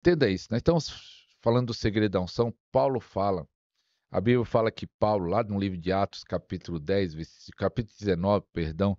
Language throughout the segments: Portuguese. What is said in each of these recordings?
Entenda isso. Nós né? então, estamos falando do segredão. São Paulo fala. A Bíblia fala que Paulo, lá no livro de Atos, capítulo 10, capítulo 19, perdão,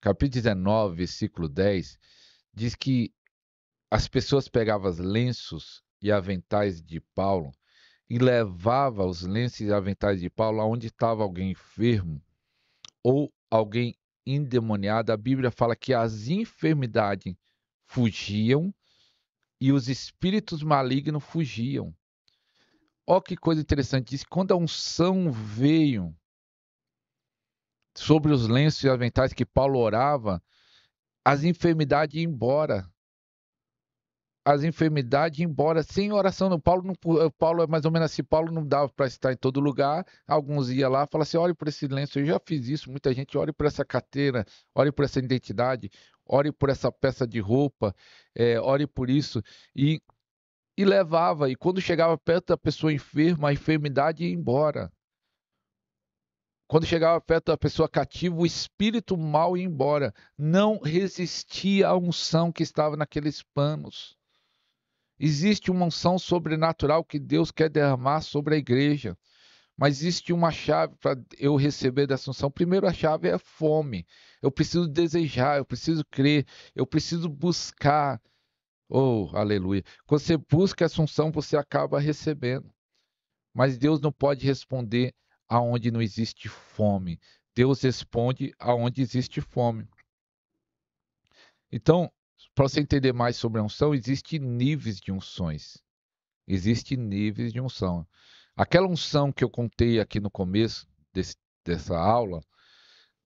capítulo 19, versículo 10, diz que as pessoas pegavam os lenços e aventais de Paulo e levava os lenços e aventais de Paulo aonde estava alguém enfermo ou alguém endemoniado. A Bíblia fala que as enfermidades fugiam e os espíritos malignos fugiam. Ó que coisa interessante, diz quando a unção veio sobre os lenços e aventais que Paulo orava, as enfermidades iam embora. As enfermidades iam embora sem oração. Não, Paulo, não, Paulo é mais ou menos assim, Paulo não dava para estar em todo lugar. Alguns iam lá e falavam assim, olhe por esse lenço, eu já fiz isso, muita gente, olhe por essa carteira, olhe por essa identidade, ore por essa peça de roupa, é, ore por isso. E, e levava, e quando chegava perto da pessoa enferma, a enfermidade ia embora. Quando chegava perto da pessoa cativa, o espírito mal ia embora. Não resistia à unção que estava naqueles panos. Existe uma unção sobrenatural que Deus quer derramar sobre a igreja. Mas existe uma chave para eu receber da Assunção. Primeiro, a chave é a fome. Eu preciso desejar, eu preciso crer, eu preciso buscar. Oh, aleluia. Quando você busca a Assunção, você acaba recebendo. Mas Deus não pode responder aonde não existe fome. Deus responde aonde existe fome. Então, para você entender mais sobre a unção, existem níveis de unções. Existem níveis de unção. Aquela unção que eu contei aqui no começo desse, dessa aula,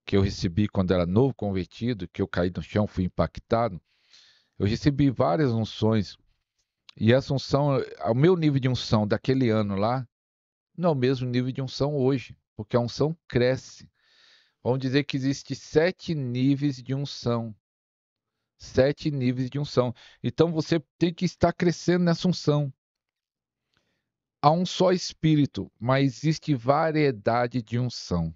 que eu recebi quando era novo convertido, que eu caí no chão, fui impactado, eu recebi várias unções. E essa unção, é, o meu nível de unção daquele ano lá, não é o mesmo nível de unção hoje, porque a unção cresce. Vamos dizer que existe sete níveis de unção. Sete níveis de unção. Então você tem que estar crescendo nessa unção. Há um só Espírito, mas existe variedade de unção.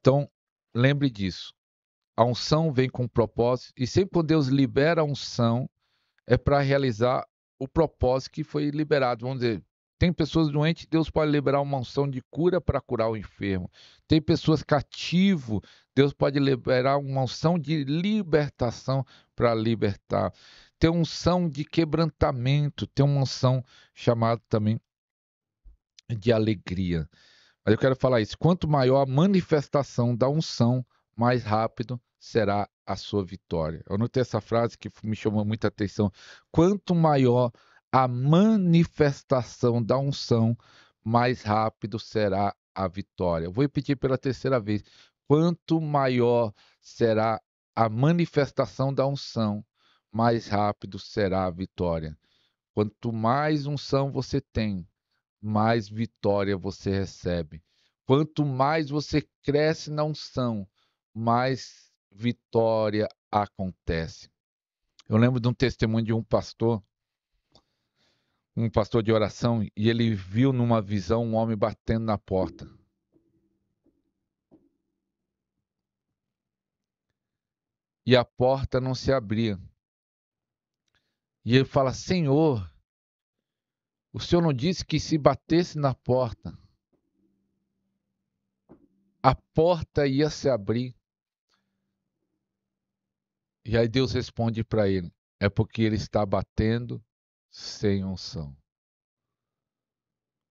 Então, lembre disso. A unção vem com propósito, e sempre quando Deus libera a unção, é para realizar o propósito que foi liberado. Vamos dizer, tem pessoas doentes, Deus pode liberar uma unção de cura para curar o enfermo. Tem pessoas cativo, Deus pode liberar uma unção de libertação para libertar. Tem uma unção de quebrantamento, tem uma unção chamada também de alegria. Mas eu quero falar isso. Quanto maior a manifestação da unção, mais rápido será a sua vitória. Eu notei essa frase que me chamou muita atenção. Quanto maior a manifestação da unção, mais rápido será a vitória. Eu vou repetir pela terceira vez quanto maior será a manifestação da unção, mais rápido será a vitória. Quanto mais unção você tem, mais vitória você recebe. Quanto mais você cresce na unção, mais vitória acontece. Eu lembro de um testemunho de um pastor, um pastor de oração, e ele viu numa visão um homem batendo na porta. e a porta não se abria. E ele fala: Senhor, o Senhor não disse que se batesse na porta, a porta ia se abrir. E aí Deus responde para ele: é porque ele está batendo sem unção.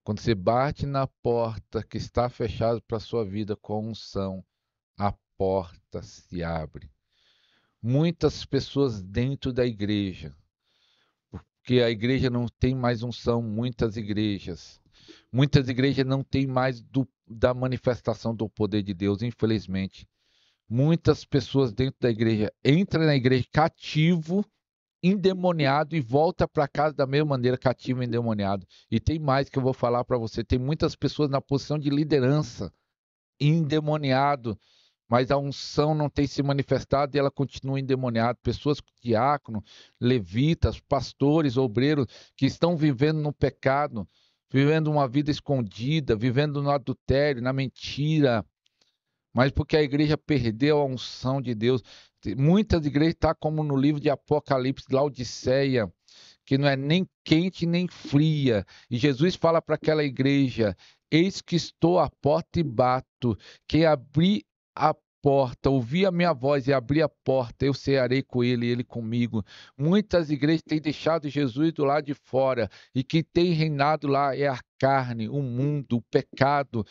Quando você bate na porta que está fechada para a sua vida com unção, a porta se abre muitas pessoas dentro da igreja, porque a igreja não tem mais unção, muitas igrejas. Muitas igrejas não têm mais do, da manifestação do poder de Deus, infelizmente. Muitas pessoas dentro da igreja entram na igreja cativo, endemoniado e volta para casa da mesma maneira cativo e endemoniado. E tem mais que eu vou falar para você, tem muitas pessoas na posição de liderança endemoniado mas a unção não tem se manifestado e ela continua endemoniada. Pessoas, diácono, levitas, pastores, obreiros, que estão vivendo no pecado, vivendo uma vida escondida, vivendo no adultério, na mentira, mas porque a igreja perdeu a unção de Deus. Muitas igrejas estão tá como no livro de Apocalipse, Laodiceia, que não é nem quente nem fria. E Jesus fala para aquela igreja: Eis que estou à porta e bato. Quem abrir a porta, ouvir a minha voz e abrir a porta, eu cearei com ele e ele comigo. Muitas igrejas têm deixado Jesus do lado de fora e que tem reinado lá é a carne, o mundo, o pecado,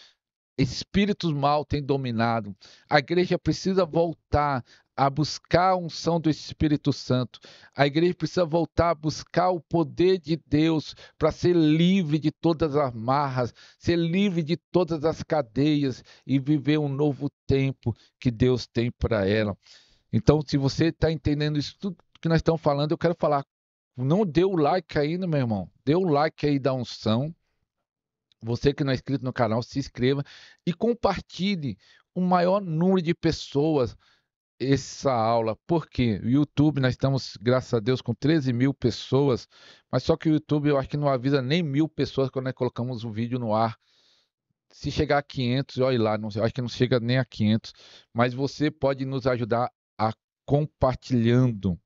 espíritos mal têm dominado. A igreja precisa voltar a buscar a unção do Espírito Santo. A igreja precisa voltar a buscar o poder de Deus para ser livre de todas as marras, ser livre de todas as cadeias e viver um novo tempo que Deus tem para ela. Então, se você está entendendo isso tudo que nós estamos falando, eu quero falar. Não deu o like ainda, meu irmão. Dê o like aí da unção. Você que não é inscrito no canal, se inscreva e compartilhe o maior número de pessoas essa aula, porque o YouTube, nós estamos, graças a Deus, com 13 mil pessoas, mas só que o YouTube eu acho que não avisa nem mil pessoas quando nós colocamos um vídeo no ar. Se chegar a 500, olha lá, não, acho que não chega nem a 500, mas você pode nos ajudar a compartilhando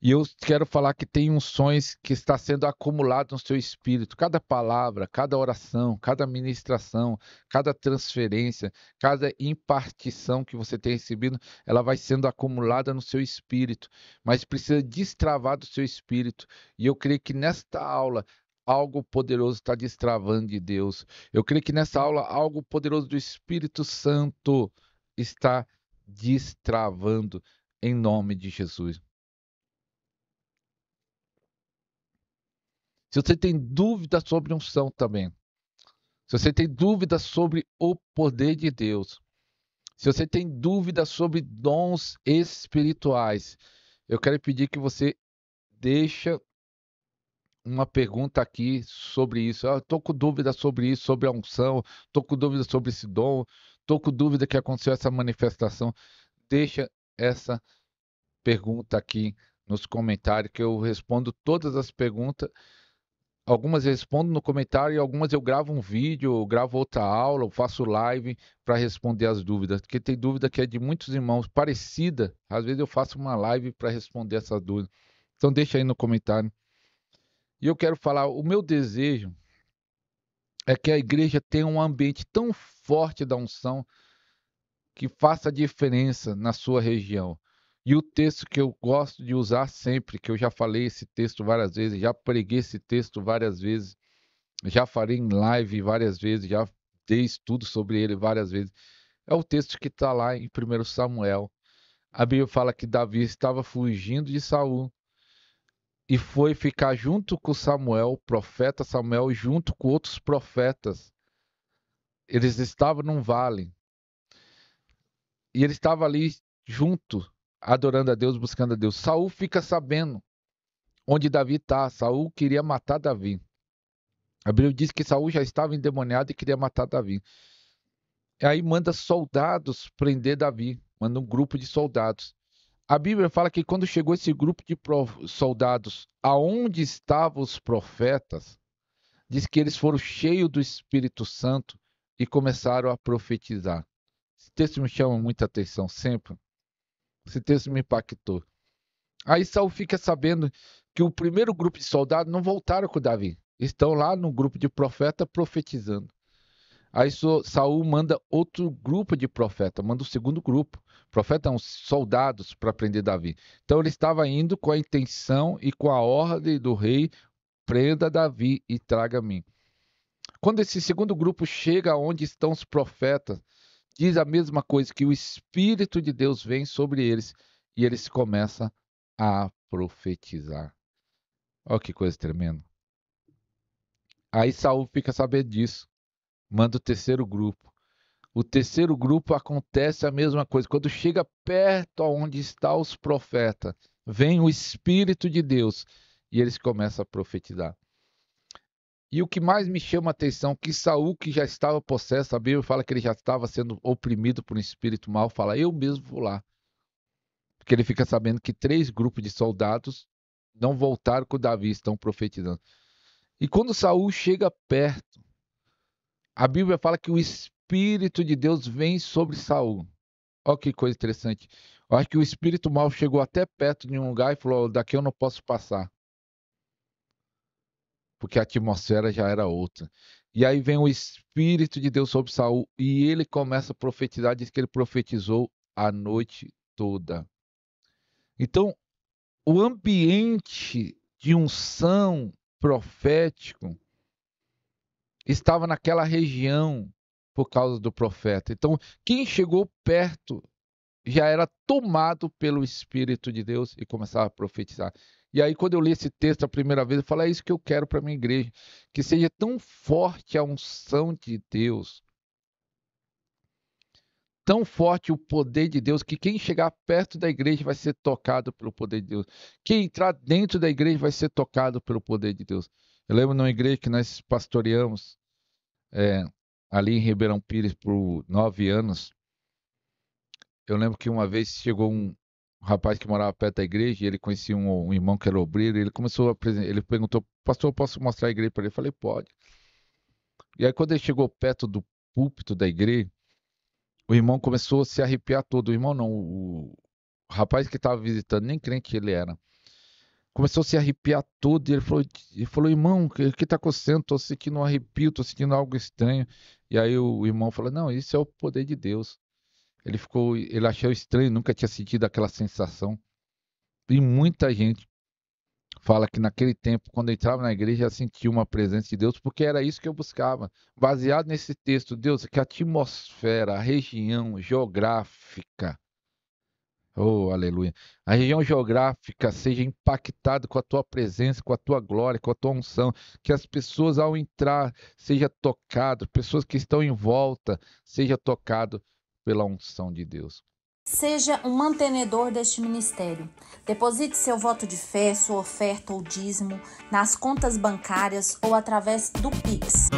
e eu quero falar que tem sonho que está sendo acumulado no seu espírito. Cada palavra, cada oração, cada ministração, cada transferência, cada impartição que você tem recebido, ela vai sendo acumulada no seu espírito, mas precisa destravar do seu espírito. E eu creio que nesta aula algo poderoso está destravando de Deus. Eu creio que nessa aula algo poderoso do Espírito Santo está destravando em nome de Jesus. Se você tem dúvida sobre unção também, se você tem dúvida sobre o poder de Deus, se você tem dúvida sobre dons espirituais, eu quero pedir que você deixa uma pergunta aqui sobre isso. Ah, Estou com dúvida sobre isso, sobre a unção, Estou com dúvida sobre esse dom, Estou com dúvida que aconteceu essa manifestação. Deixa essa pergunta aqui nos comentários que eu respondo todas as perguntas algumas respondo no comentário e algumas eu gravo um vídeo, gravo outra aula, faço live para responder as dúvidas, porque tem dúvida que é de muitos irmãos parecida. Às vezes eu faço uma live para responder essa dúvida. Então deixa aí no comentário. E eu quero falar, o meu desejo é que a igreja tenha um ambiente tão forte da unção que faça diferença na sua região. E o texto que eu gosto de usar sempre, que eu já falei esse texto várias vezes, já preguei esse texto várias vezes, já falei em live várias vezes, já dei estudo sobre ele várias vezes, é o texto que está lá em 1 Samuel. A Bíblia fala que Davi estava fugindo de Saul e foi ficar junto com Samuel, o profeta Samuel, junto com outros profetas. Eles estavam num vale. E ele estava ali junto, adorando a Deus, buscando a Deus. Saul fica sabendo onde Davi está. Saul queria matar Davi. A Bíblia diz que Saul já estava endemoniado e queria matar Davi. Aí manda soldados prender Davi, manda um grupo de soldados. A Bíblia fala que quando chegou esse grupo de soldados, aonde estavam os profetas, diz que eles foram cheios do Espírito Santo e começaram a profetizar. Esse texto me chama muita atenção sempre, esse texto me impactou. Aí Saul fica sabendo que o primeiro grupo de soldados não voltaram com Davi. Estão lá no grupo de profeta profetizando. Aí Saul manda outro grupo de profeta, manda o segundo grupo. Profeta uns soldados para prender Davi. Então ele estava indo com a intenção e com a ordem do rei: prenda Davi e traga a mim. Quando esse segundo grupo chega onde estão os profetas, diz a mesma coisa, que o Espírito de Deus vem sobre eles e eles começam a profetizar. Olha que coisa tremenda. Aí Saul fica sabendo disso, manda o terceiro grupo. O terceiro grupo acontece a mesma coisa. Quando chega perto aonde está os profetas, vem o Espírito de Deus e eles começam a profetizar. E o que mais me chama a atenção que Saul, que já estava possesso, a Bíblia fala que ele já estava sendo oprimido por um espírito mal, fala: "Eu mesmo vou lá". Porque ele fica sabendo que três grupos de soldados não voltaram com Davi, estão profetizando. E quando Saul chega perto, a Bíblia fala que o espírito de Deus vem sobre Saul. Olha que coisa interessante. Eu acho que o espírito mal chegou até perto de um lugar e falou: "Daqui eu não posso passar" porque a atmosfera já era outra. E aí vem o Espírito de Deus sobre Saul e ele começa a profetizar, diz que ele profetizou a noite toda. Então, o ambiente de unção profético estava naquela região por causa do profeta. Então, quem chegou perto já era tomado pelo Espírito de Deus e começava a profetizar. E aí, quando eu li esse texto a primeira vez, eu falei: é isso que eu quero para minha igreja. Que seja tão forte a unção de Deus, tão forte o poder de Deus, que quem chegar perto da igreja vai ser tocado pelo poder de Deus. Quem entrar dentro da igreja vai ser tocado pelo poder de Deus. Eu lembro numa igreja que nós pastoreamos é, ali em Ribeirão Pires por nove anos. Eu lembro que uma vez chegou um, um rapaz que morava perto da igreja, ele conhecia um, um irmão que era obreiro, ele começou a ele perguntou, pastor, posso mostrar a igreja para ele? Eu falei, pode. E aí quando ele chegou perto do púlpito da igreja, o irmão começou a se arrepiar todo, o irmão não, o rapaz que estava visitando, nem crente que ele era, começou a se arrepiar todo, e ele falou, ele falou irmão, o que está acontecendo? Estou sentindo um arrepio, estou sentindo algo estranho. E aí o irmão falou, não, isso é o poder de Deus. Ele ficou, ele achou estranho, nunca tinha sentido aquela sensação. E muita gente fala que naquele tempo, quando entrava na igreja, sentia uma presença de Deus, porque era isso que eu buscava. Baseado nesse texto, Deus, que a atmosfera, a região geográfica, oh, aleluia, a região geográfica seja impactada com a tua presença, com a tua glória, com a tua unção, que as pessoas ao entrar seja tocado, pessoas que estão em volta seja tocado pela unção de Deus. Seja um mantenedor deste ministério. Deposite seu voto de fé, sua oferta ou dízimo nas contas bancárias ou através do Pix.